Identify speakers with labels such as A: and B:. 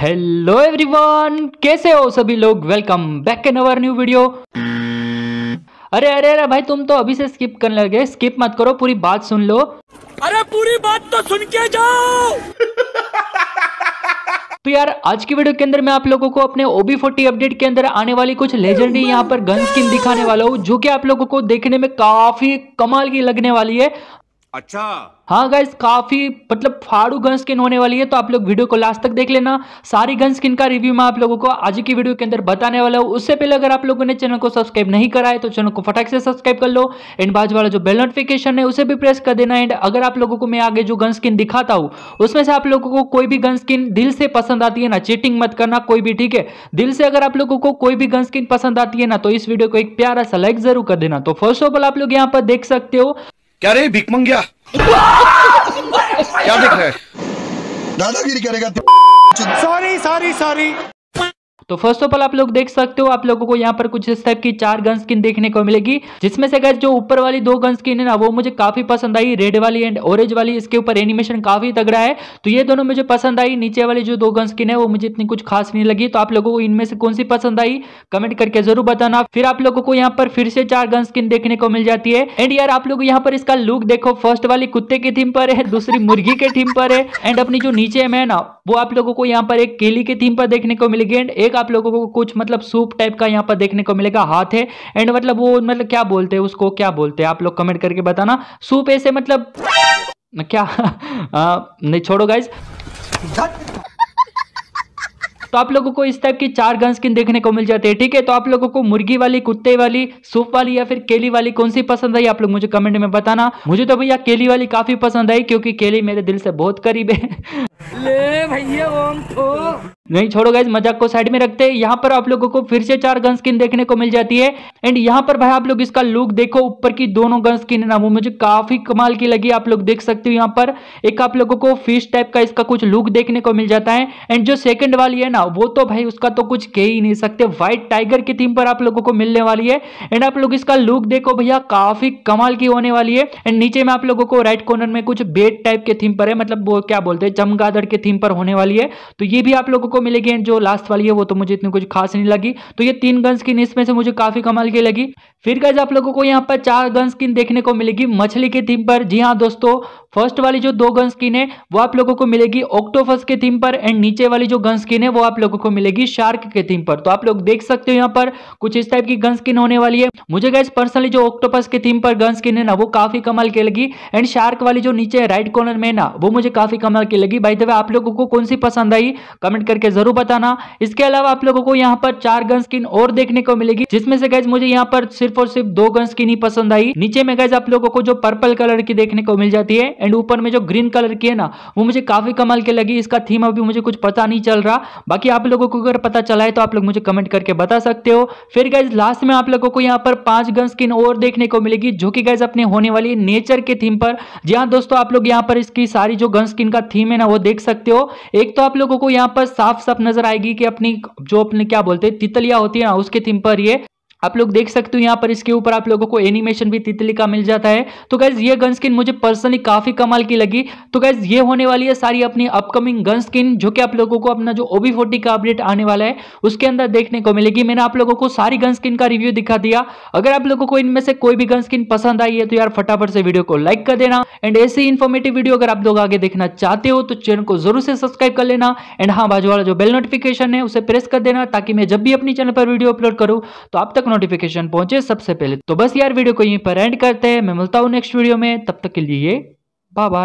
A: hello everyone कैसे हो सभी लोग welcome back in our new video अरे अरे अरे भाई तुम तो अभी से स्किप करने लगे स्किप मत करो पूरी बात सुन लो अरे पूरी बात तो सुन के जाओ तो यार आज की वीडियो के अंदर मैं आप लोगों को अपने ओबी फोर्टी अपडेट के अंदर आने वाली कुछ लेजेंडरी यहाँ पर गन स्किन दिखाने वाला हूँ जो कि आप लोगों को देखने में काफी कमाल की लगने वाली है अच्छा हाँ गैस काफी मतलब फाड़ू गन स्किन होने वाली है तो आप लोग वीडियो को लास्ट तक देख लेना सारी गन स्किन का रिव्यू मैं आप लोगों को आज की वीडियो के अंदर बताने वाला हूँ उससे पहले अगर आप लोगों ने चैनल को सब्सक्राइब नहीं करा है तो चैनल को फटाक से सब्सक्राइब कर लो एंड बाजू वाला जो बेल नोटिफिकेशन है उसे भी प्रेस कर देना एंड अगर आप लोगों को मैं आगे जो गन स्किन दिखाता हूँ उसमें से आप लोगों को कोई भी गन स्किन दिल से पसंद आती है ना चीटिंग मत करना कोई भी ठीक है दिल से अगर आप लोगों को कोई भी गन स्किन पसंद आती है ना तो इस वीडियो को एक प्यारा सा लाइक जरूर कर देना तो फर्स्ट ऑफ ऑल आप लोग यहाँ पर देख सकते हो क्या रे भिकमंगिया क्या देख रहा है दादागिरी करेगा सॉरी सॉरी सॉरी तो फर्स्ट ऑफ ऑल आप लोग देख सकते हो आप लोगों को यहाँ पर कुछ इस टाइप की चार गन स्किन देखने को मिलेगी जिसमें से गैस जो ऊपर वाली दो गन स्किन है ना वो मुझे काफी पसंद आई रेड वाली एंड ऑरेंज वाली इसके ऊपर एनिमेशन काफी तगड़ा है तो ये दोनों मुझे पसंद आई नीचे वाली जो दो गन स्किन है वो मुझे इतनी कुछ खास नहीं लगी तो आप लोगों को इनमें से कौन सी पसंद आई कमेंट करके जरूर बताना फिर आप लोगों को यहाँ पर फिर से चार गन स्किन देखने को मिल जाती है एंड यार आप लोग यहाँ पर इसका लुक देखो फर्स्ट वाली कुत्ते की थीम पर है दूसरी मुर्गी के थीम पर है एंड अपनी जो नीचे में है ना वो आप लोगों को यहाँ पर एक केली के थीम पर देखने को मिलेगी एंड एक मिलेगा आप लोगों को कुछ मतलब सूप टाइप का यहाँ पर देखने को मिलेगा हाथ है एंड मतलब वो मतलब क्या बोलते हैं उसको क्या बोलते हैं आप लोग कमेंट करके बताना सूप ऐसे मतलब क्या आ, नहीं छोड़ो गाइज तो आप लोगों को इस टाइप की चार गन स्किन देखने को मिल जाती है ठीक है तो आप लोगों को मुर्गी वाली कुत्ते वाली सूप वाली या फिर केली वाली कौन सी पसंद आई आप लोग मुझे कमेंट में बताना मुझे तो भैया केली वाली काफी पसंद आई क्योंकि केली मेरे दिल से बहुत करीब है ले भैया ओम नहीं छोड़ो गाइज मजाक को साइड में रखते हैं यहाँ पर आप लोगों को फिर से चार गन स्किन देखने को मिल जाती है एंड यहाँ पर भाई आप लोग इसका लुक देखो ऊपर की दोनों गन स्किन है ना वो मुझे काफी कमाल की लगी आप लोग देख सकते हो यहाँ पर एक आप लोगों को फिश टाइप का इसका कुछ लुक देखने को मिल जाता है एंड जो सेकंड वाली है ना वो तो भाई उसका तो कुछ कह ही नहीं सकते व्हाइट टाइगर की थीम पर आप लोगों को मिलने वाली है एंड आप लोग इसका लुक देखो भैया काफी कमाल की होने वाली है एंड नीचे में आप लोगों को राइट कॉर्नर में कुछ बेड टाइप के थीम पर है मतलब वो क्या बोलते हैं चमगादड़ के थीम पर होने वाली है तो ये भी आप लोगों को मिलेगी एंड जो लास्ट वाली है वो तो मुझे इतनी कुछ खास नहीं लगी तो ये तीन गन स्किन इसमें से मुझे काफी कमाल की लगी फिर गाइज आप लोगों को यहाँ पर चार गन स्किन देखने को मिलेगी मछली के थीम पर जी हाँ दोस्तों फर्स्ट वाली जो दो गन स्किन है वो आप लोगों को मिलेगी ऑक्टोफस के थीम पर एंड नीचे वाली जो गन स्किन है वो आप लोगों को मिलेगी शार्क के थीम पर तो आप लोग देख सकते हो यहाँ पर कुछ इस टाइप की गन स्किन होने वाली है मुझे गैस पर्सनली जो ऑक्टोपस के थीम पर गन स्किन है ना वो काफी कमाल की लगी एंड शार्क वाली जो नीचे राइट कॉर्नर में ना वो मुझे काफी कमाल की लगी भाई दवा आप लोगों को कौन सी पसंद आई कमेंट करके करके जरूर बताना इसके अलावा आप लोगों को यहाँ पर चार गन स्किन और देखने को मिलेगी जिसमें से गैज मुझे यहाँ पर सिर्फ और सिर्फ दो गन स्किन ही पसंद आई नीचे में गैज आप लोगों को जो पर्पल कलर की देखने को मिल जाती है एंड ऊपर में जो ग्रीन कलर की है ना वो मुझे काफी कमाल के लगी इसका थीम अभी मुझे कुछ पता नहीं चल रहा बाकी आप लोगों को अगर पता चला है तो आप लोग मुझे कमेंट करके बता सकते हो फिर गैज लास्ट में आप लोगों को यहाँ पर पांच गन स्किन और देखने को मिलेगी जो कि गैज अपने होने वाली नेचर के थीम पर जी हाँ दोस्तों आप लोग यहाँ पर इसकी सारी जो गन स्किन का थीम है ना वो देख सकते हो एक तो आप लोगों को यहाँ पर साफ साफ साफ नजर आएगी कि अपनी जो अपने क्या बोलते हैं तितलियां होती है उसके थीम पर ये आप लोग देख सकते हो यहाँ पर इसके ऊपर आप लोगों को एनिमेशन भी तितली का मिल जाता है तो गैस ये गन स्किन मुझे पर्सनली काफी कमाल की लगी तो गैस ये होने वाली है सारी अपनी अपकमिंग गन स्किन जो कि आप लोगों को अपना जो ओबी फोर्टी का अपडेट आने वाला है उसके अंदर देखने को मिलेगी मैंने आप लोगों को सारी गन स्किन का रिव्यू दिखा दिया अगर आप लोगों को इनमें से कोई भी गन स्किन पसंद आई है तो यार फटाफट से वीडियो को लाइक कर देना एंड ऐसी इन्फॉर्मेटिव वीडियो अगर आप लोग आगे देखना चाहते हो तो चैनल को जरूर से सब्सक्राइब कर लेना एंड हाँ बाजू वाला जो बेल नोटिफिकेशन है उसे प्रेस कर देना ताकि मैं जब भी अपनी चैनल पर वीडियो अपलोड करूँ तो आप तक नोटिफिकेशन पहुंचे सबसे पहले तो बस यार वीडियो को यहीं पर एंड करते हैं मैं मिलता हूँ नेक्स्ट वीडियो में तब तक के लिए बाय बाय